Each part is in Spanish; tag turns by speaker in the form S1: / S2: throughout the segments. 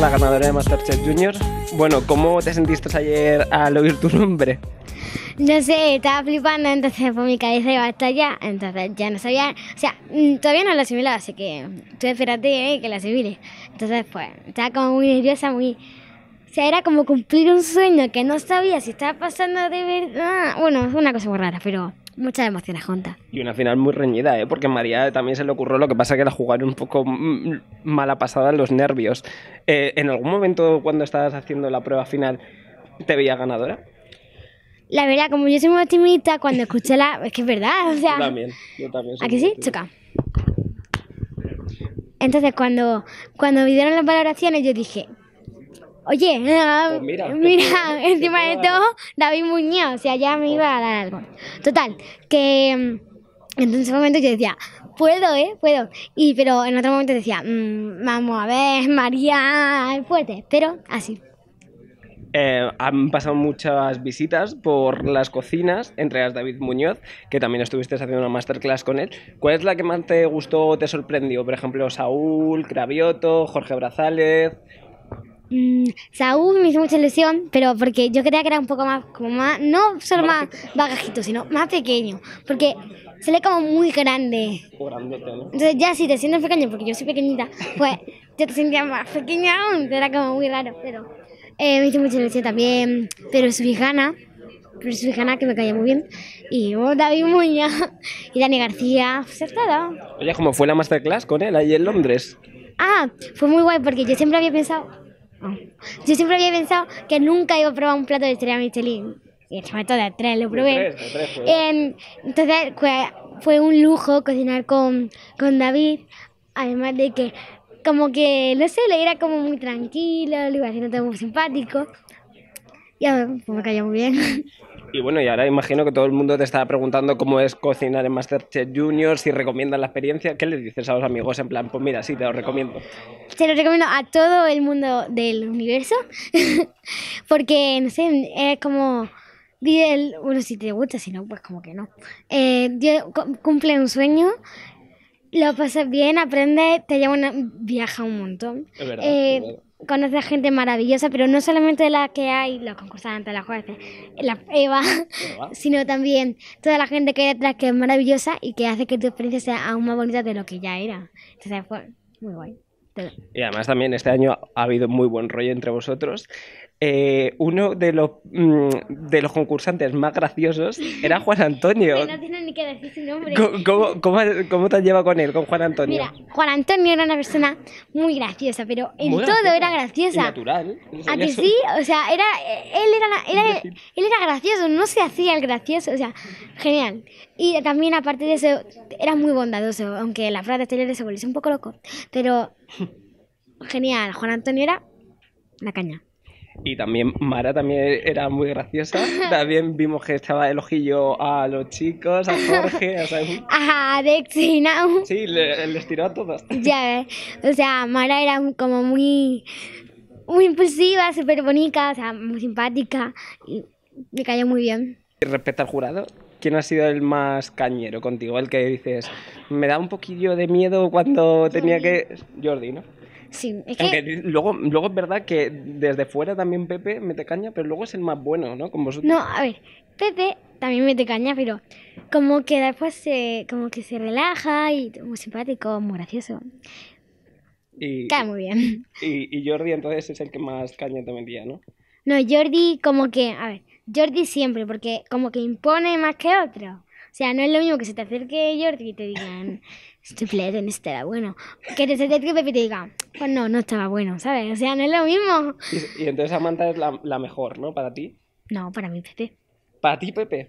S1: la ganadora de Masterchef Junior. Bueno, ¿cómo te sentiste ayer al oír tu nombre?
S2: No sé, estaba flipando, entonces por mi cabeza iba hasta allá, entonces ya no sabía, o sea, mm, todavía no lo asimilaba, así que tú espérate eh, que lo asimile. Entonces, pues, estaba como muy nerviosa, muy... O sea, era como cumplir un sueño que no sabía si estaba pasando de verdad. Bueno, es una cosa muy rara, pero muchas emociones juntas.
S1: Y una final muy reñida, ¿eh? porque María también se le ocurrió, lo que pasa que la jugaron un poco mm, mm, mala pasada los nervios. Eh, ¿En algún momento cuando estabas haciendo la prueba final te veía ganadora?
S2: La verdad, como yo soy muy optimista, cuando escuché la... es que es verdad, o sea... Yo
S1: también, yo también. Aquí sí? Choca.
S2: Entonces, cuando, cuando me las valoraciones, yo dije, Oye, pues mira, encima de todo, David Muñoz, o sea, ya me iba a dar algo. Total, que mm, en ese momento yo decía, puedo, ¿eh? Puedo. Y pero en otro momento decía, mm, vamos a ver, María, es fuerte, pero así.
S1: Eh, han pasado muchas visitas por las cocinas, entre las David Muñoz, que también estuviste haciendo una masterclass con él. ¿Cuál es la que más te gustó o te sorprendió? Por ejemplo, Saúl, Cravioto, Jorge Brazales,
S2: Mm, Saúl me hizo mucha ilusión, pero porque yo creía que era un poco más, como más, no solo más bagajito, sino más pequeño, porque se lee como muy grande.
S1: Entonces
S2: ya si te sientes pequeño, porque yo soy pequeñita, pues yo te sentía más pequeña era como muy raro, pero eh, me hizo mucha ilusión también, pero su hijana, pero su hijana que me caía muy bien, y oh, David Muña, y Dani García, ¿se pues,
S1: Oye, ¿cómo fue la masterclass con él ahí en Londres?
S2: Ah, fue muy guay porque yo siempre había pensado yo siempre había pensado que nunca iba a probar un plato de estrella Michelin. Y el plato de tres lo probé. Em, entonces fue, un lujo cocinar con, con David. Además de que, como que, no sé, le era como muy tranquilo, le iba haciendo todo muy simpático. Y a ver, pues, me cayó muy bien.
S1: Y bueno, y ahora imagino que todo el mundo te estaba preguntando cómo es cocinar en Masterchef Junior, si recomiendan la experiencia. ¿Qué le dices a los amigos? En plan, pues mira, sí, te lo recomiendo.
S2: Te lo recomiendo a todo el mundo del universo, porque, no sé, es como... uno si te gusta, si no, pues como que no. Eh, cumple un sueño, lo pasas bien, aprendes, te lleva una... viaja un montón. es verdad eh, a gente maravillosa, pero no solamente la que hay, los concursantes, las jueces, la Eva, sino también toda la gente que hay detrás que es maravillosa y que hace que tu experiencia sea aún más bonita de lo que ya era. Entonces fue muy guay.
S1: Y además también este año ha habido muy buen rollo entre vosotros. Eh, uno de los, mm, de los concursantes más graciosos era Juan Antonio. ¿Cómo, cómo, cómo, llevado te con él, con Juan Antonio? Mira,
S2: Juan Antonio era una persona muy graciosa, pero en todo era graciosa. natural. ¿A que sí? O sea, era, él, era, él, era gracioso, no se hacía el gracioso, o sea, genial. Y también, aparte de eso, era muy bondadoso, aunque la frase exterior se volvió un poco loco, pero genial, Juan Antonio era la caña.
S1: Y también Mara también era muy graciosa. También vimos que estaba el ojillo a los chicos, a Jorge, a, Saúl.
S2: a Dexina. Sí, le,
S1: les tiró a todos.
S2: Ya, o sea, Mara era como muy, muy impulsiva, súper bonita, o sea, muy simpática y me cayó muy bien.
S1: Respecto al jurado, ¿quién ha sido el más cañero contigo? El que dices, me da un poquillo de miedo cuando tenía que... Jordi, ¿no? Sí, es que... luego, luego es verdad que desde fuera también Pepe mete caña, pero luego es el más bueno, ¿no? vosotros. No, a
S2: ver, Pepe también mete caña, pero como que después se, como que se relaja y muy simpático, muy gracioso.
S1: Y, muy bien. Y, Jordi entonces es el que más caña te metía, ¿no?
S2: No, Jordi como que, a ver, Jordi siempre, porque como que impone más que otro. O sea, no es lo mismo que se te acerque Jordi y te digan, estoy en este bueno. Que te acerque Pepe y te diga, pues no, no estaba bueno, ¿sabes? O sea, no es lo mismo.
S1: Y, entonces Samantha es la, la mejor, ¿no? Para ti.
S2: No, para mí Pepe.
S1: Para ti Pepe.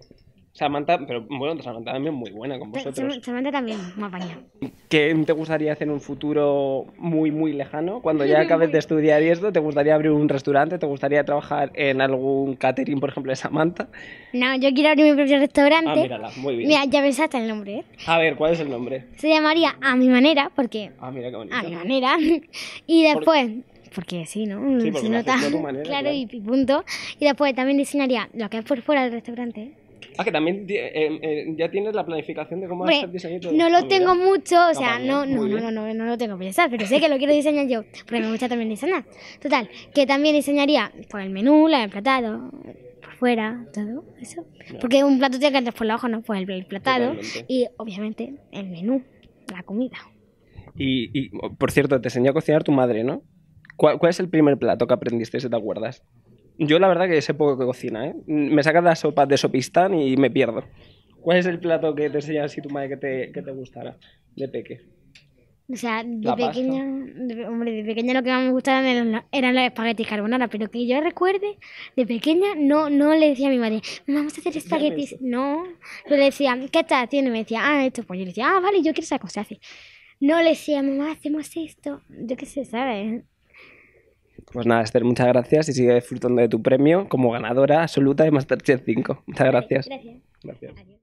S1: Samantha, pero bueno, Samantha también muy buena con vosotros. Samantha también, muy ¿Qué te gustaría hacer en un futuro muy, muy lejano? Cuando ya acabes de estudiar y esto, ¿te gustaría abrir un restaurante? ¿Te gustaría trabajar en algún catering, por ejemplo, de Samantha?
S2: No, yo quiero abrir mi propio restaurante. Ah, mírala, muy bien. Mira, ya ves el nombre. ¿eh?
S1: A ver, ¿cuál es el nombre?
S2: Se llamaría A mi manera, porque...
S1: Ah, mira qué bonito. A mi
S2: manera. y después...
S1: porque sí, ¿no? Sí, se nota. claro, y
S2: punto. Y después también diseñaría lo que es por fuera del restaurante,
S1: Ah, que también eh, em, eh, ya tienes la planificación de cómo vas a diseñar todo. No lo tengo
S2: mucho, o sea, no, no, no, no, no, no, lo tengo pensado, pero sé que lo quiero diseñar yo, porque me gusta también diseñar. Total, que también diseñaría por el menú, la platado, por fuera, todo eso. Porque un plato tiene que entrar por la hoja, no Pues el platado. Y obviamente el menú, la comida.
S1: Y, por cierto, te enseñó a cocinar tu madre, ¿no? ¿Cuál, ¿Cuál, es el primer plato que aprendiste, si te acuerdas? Yo la verdad que sé poco que cocina, ¿eh? Me sacas las sopas de sopistán y me pierdo. ¿Cuál es el plato que te enseñas si tu madre que te, que te gustara de peque?
S2: O sea, de pequeña, hombre, de pequeña lo que más me gustaba eran, los espaguetis carbonara, pero que yo recuerde, de pequeña no no le decía a mi madre, vamos a hacer espaguetis. No, le decía, ¿qué estás haciendo? Y me decía, ah, esto. Pues yo le decía, ah, vale, yo quiero esa cosa hace. No le decía, mamá, hacemos esto. Yo qué sé, ¿sabes?
S1: Pues nada, Esther, muchas gracias y sigue disfrutando de tu premio como ganadora absoluta de Masterchef 5. Muchas Gracias.
S2: gracias.